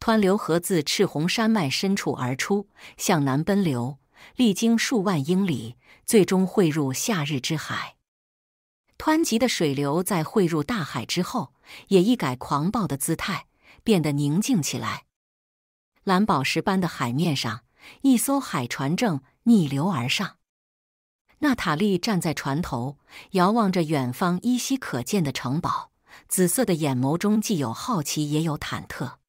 湍流河自赤红山脉深处而出，向南奔流，历经数万英里，最终汇入夏日之海。湍急的水流在汇入大海之后，也一改狂暴的姿态，变得宁静起来。蓝宝石般的海面上，一艘海船正逆流而上。娜塔莉站在船头，遥望着远方依稀可见的城堡，紫色的眼眸中既有好奇，也有忐忑。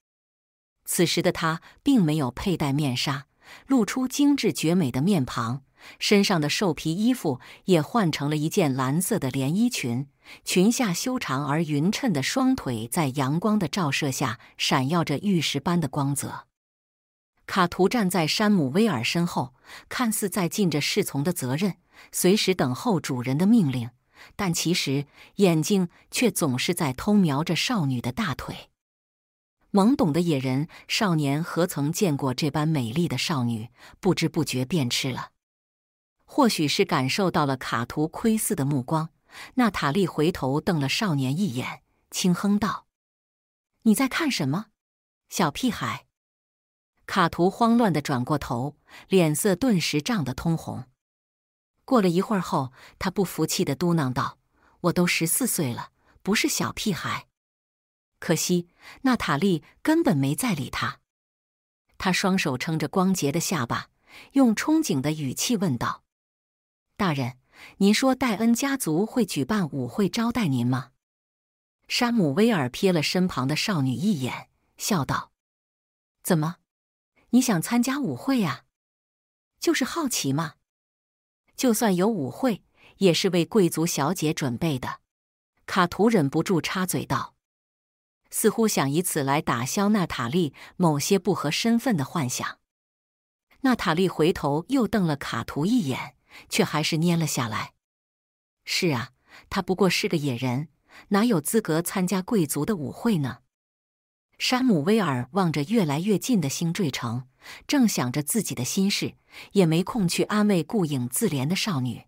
此时的她并没有佩戴面纱，露出精致绝美的面庞，身上的兽皮衣服也换成了一件蓝色的连衣裙，裙下修长而匀称的双腿在阳光的照射下闪耀着玉石般的光泽。卡图站在山姆威尔身后，看似在尽着侍从的责任，随时等候主人的命令，但其实眼睛却总是在偷瞄着少女的大腿。懵懂的野人少年何曾见过这般美丽的少女？不知不觉便吃了。或许是感受到了卡图窥伺的目光，娜塔莉回头瞪了少年一眼，轻哼道：“你在看什么，小屁孩？”卡图慌乱的转过头，脸色顿时涨得通红。过了一会儿后，他不服气的嘟囔道：“我都十四岁了，不是小屁孩。”可惜，娜塔莉根本没再理他。他双手撑着光洁的下巴，用憧憬的语气问道：“大人，您说戴恩家族会举办舞会招待您吗？”山姆威尔瞥了身旁的少女一眼，笑道：“怎么，你想参加舞会呀？就是好奇嘛。就算有舞会，也是为贵族小姐准备的。”卡图忍不住插嘴道。似乎想以此来打消娜塔莉某些不合身份的幻想。娜塔莉回头又瞪了卡图一眼，却还是蔫了下来。是啊，他不过是个野人，哪有资格参加贵族的舞会呢？山姆威尔望着越来越近的星坠城，正想着自己的心事，也没空去安慰顾影自怜的少女。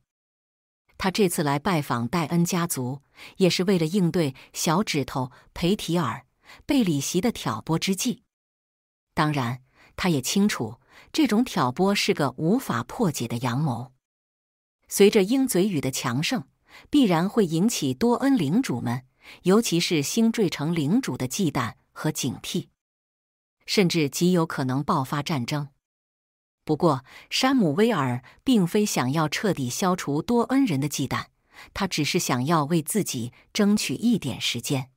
他这次来拜访戴恩家族，也是为了应对小指头裴提尔贝里席的挑拨之际。当然，他也清楚，这种挑拨是个无法破解的阳谋。随着鹰嘴羽的强盛，必然会引起多恩领主们，尤其是星坠城领主的忌惮和警惕，甚至极有可能爆发战争。不过，山姆威尔并非想要彻底消除多恩人的忌惮，他只是想要为自己争取一点时间。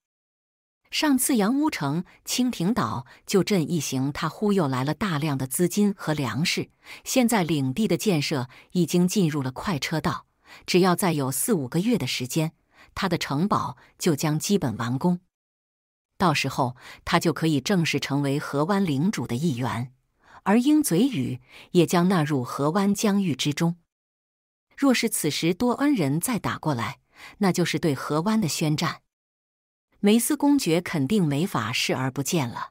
上次杨屋城、蜻蜓岛就镇一行，他忽悠来了大量的资金和粮食。现在领地的建设已经进入了快车道，只要再有四五个月的时间，他的城堡就将基本完工。到时候，他就可以正式成为河湾领主的一员。而鹰嘴羽也将纳入河湾疆域之中。若是此时多恩人再打过来，那就是对河湾的宣战。梅斯公爵肯定没法视而不见了。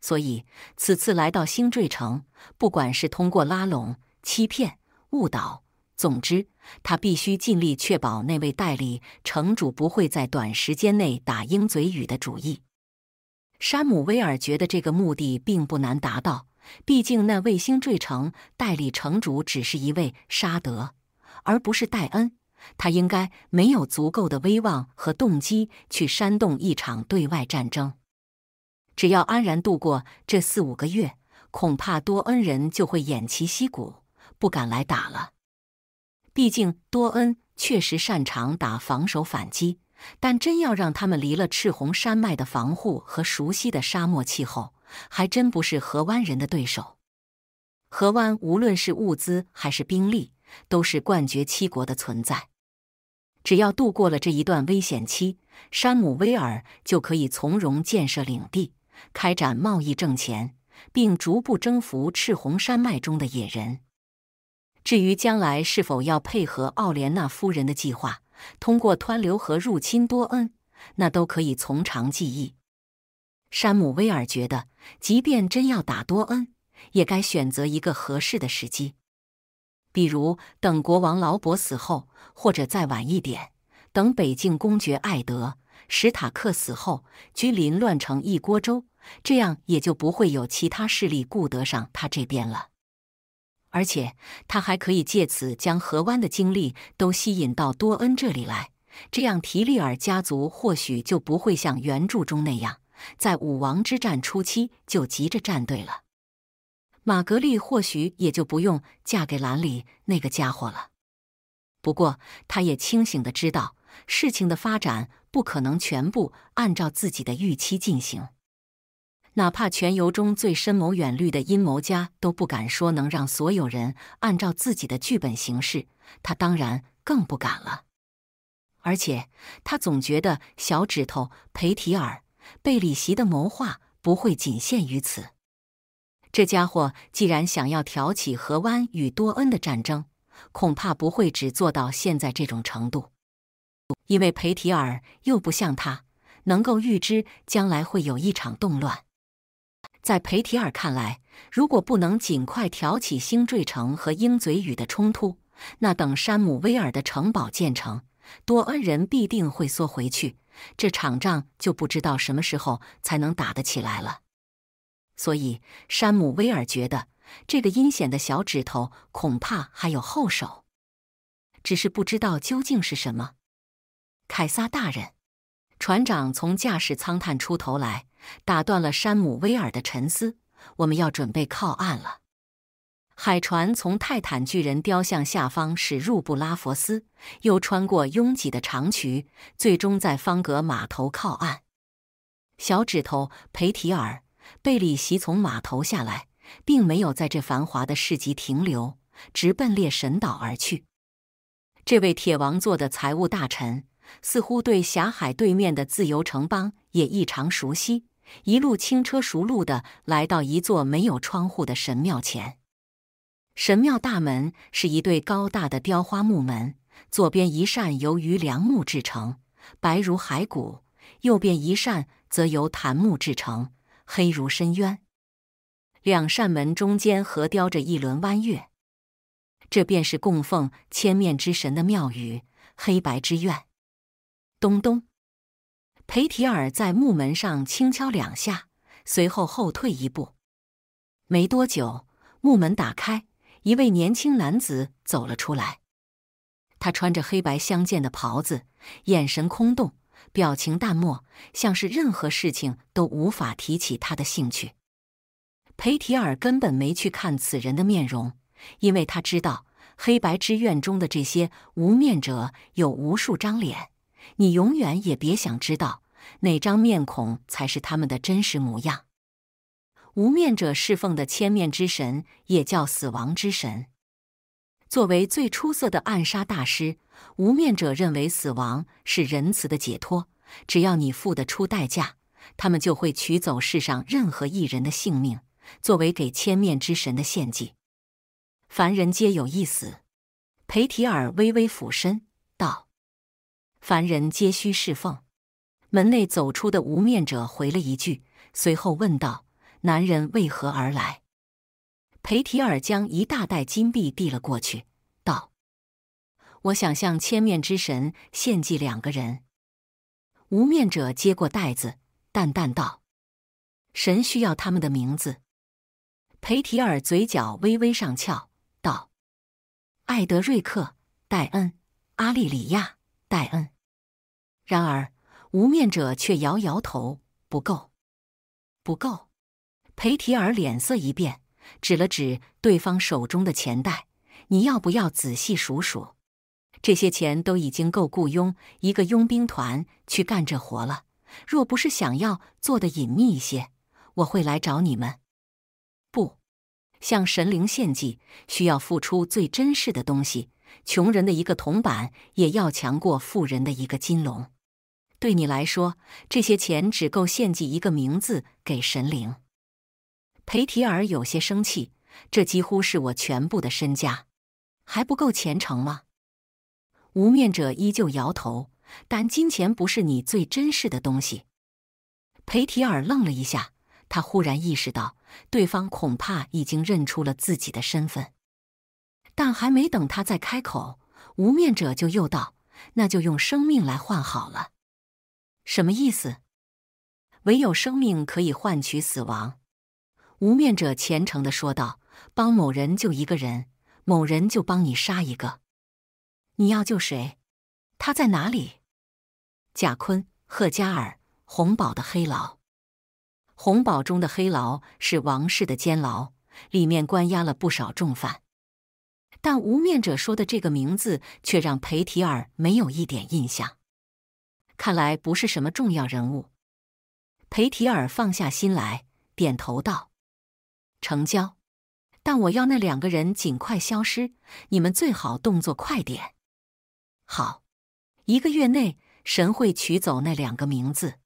所以，此次来到星坠城，不管是通过拉拢、欺骗、误导，总之，他必须尽力确保那位代理城主不会在短时间内打鹰嘴羽的主意。山姆威尔觉得这个目的并不难达到。毕竟，那卫星坠城代理城主只是一位沙德，而不是戴恩。他应该没有足够的威望和动机去煽动一场对外战争。只要安然度过这四五个月，恐怕多恩人就会偃旗息鼓，不敢来打了。毕竟，多恩确实擅长打防守反击，但真要让他们离了赤红山脉的防护和熟悉的沙漠气候。还真不是河湾人的对手。河湾无论是物资还是兵力，都是冠绝七国的存在。只要度过了这一段危险期，山姆威尔就可以从容建设领地，开展贸易挣钱，并逐步征服赤红山脉中的野人。至于将来是否要配合奥莲娜夫人的计划，通过湍流河入侵多恩，那都可以从长计议。山姆威尔觉得，即便真要打多恩，也该选择一个合适的时机，比如等国王劳勃死后，或者再晚一点，等北境公爵艾德·史塔克死后，居临乱成一锅粥，这样也就不会有其他势力顾得上他这边了。而且，他还可以借此将河湾的精力都吸引到多恩这里来，这样提利尔家族或许就不会像原著中那样。在武王之战初期就急着站队了，玛格丽或许也就不用嫁给兰里那个家伙了。不过，他也清醒的知道，事情的发展不可能全部按照自己的预期进行。哪怕全游中最深谋远虑的阴谋家都不敢说能让所有人按照自己的剧本行事，他当然更不敢了。而且，他总觉得小指头裴提尔。贝里席的谋划不会仅限于此。这家伙既然想要挑起河湾与多恩的战争，恐怕不会只做到现在这种程度。因为裴提尔又不像他，能够预知将来会有一场动乱。在裴提尔看来，如果不能尽快挑起星坠城和鹰嘴雨的冲突，那等山姆威尔的城堡建成，多恩人必定会缩回去。这场仗就不知道什么时候才能打得起来了，所以山姆威尔觉得这个阴险的小指头恐怕还有后手，只是不知道究竟是什么。凯撒大人，船长从驾驶舱探出头来，打断了山姆威尔的沉思。我们要准备靠岸了。海船从泰坦巨人雕像下方驶入布拉佛斯，又穿过拥挤的长渠，最终在方格码头靠岸。小指头裴提尔·贝里席从码头下来，并没有在这繁华的市集停留，直奔列神岛而去。这位铁王座的财务大臣似乎对峡海对面的自由城邦也异常熟悉，一路轻车熟路的来到一座没有窗户的神庙前。神庙大门是一对高大的雕花木门，左边一扇由榆梁木制成，白如骸骨；右边一扇则由檀木制成，黑如深渊。两扇门中间合雕着一轮弯月，这便是供奉千面之神的庙宇——黑白之院。咚咚，裴提尔在木门上轻敲两下，随后后退一步。没多久，木门打开。一位年轻男子走了出来，他穿着黑白相间的袍子，眼神空洞，表情淡漠，像是任何事情都无法提起他的兴趣。裴提尔根本没去看此人的面容，因为他知道，黑白之院中的这些无面者有无数张脸，你永远也别想知道哪张面孔才是他们的真实模样。无面者侍奉的千面之神也叫死亡之神。作为最出色的暗杀大师，无面者认为死亡是仁慈的解脱，只要你付得出代价，他们就会取走世上任何一人的性命，作为给千面之神的献祭。凡人皆有一死。裴提尔微微俯身道：“凡人皆需侍奉。”门内走出的无面者回了一句，随后问道。男人为何而来？裴提尔将一大袋金币递了过去，道：“我想向千面之神献祭两个人。”无面者接过袋子，淡淡道：“神需要他们的名字。”裴提尔嘴角微微上翘，道：“艾德瑞克、戴恩、阿利里亚、戴恩。”然而，无面者却摇摇头：“不够，不够。”裴提尔脸色一变，指了指对方手中的钱袋：“你要不要仔细数数？这些钱都已经够雇佣一个佣兵团去干这活了。若不是想要做的隐秘一些，我会来找你们。不，向神灵献祭需要付出最真实的东西，穷人的一个铜板也要强过富人的一个金龙。对你来说，这些钱只够献祭一个名字给神灵。”裴提尔有些生气，这几乎是我全部的身家，还不够虔诚吗？无面者依旧摇头，但金钱不是你最珍视的东西。裴提尔愣了一下，他忽然意识到对方恐怕已经认出了自己的身份。但还没等他再开口，无面者就又道：“那就用生命来换好了。”什么意思？唯有生命可以换取死亡。无面者虔诚的说道：“帮某人救一个人，某人就帮你杀一个。你要救谁？他在哪里？”贾坤、贺加尔、洪堡的黑牢，洪堡中的黑牢是王室的监牢，里面关押了不少重犯。但无面者说的这个名字却让裴提尔没有一点印象，看来不是什么重要人物。裴提尔放下心来，点头道。成交，但我要那两个人尽快消失。你们最好动作快点。好，一个月内神会取走那两个名字。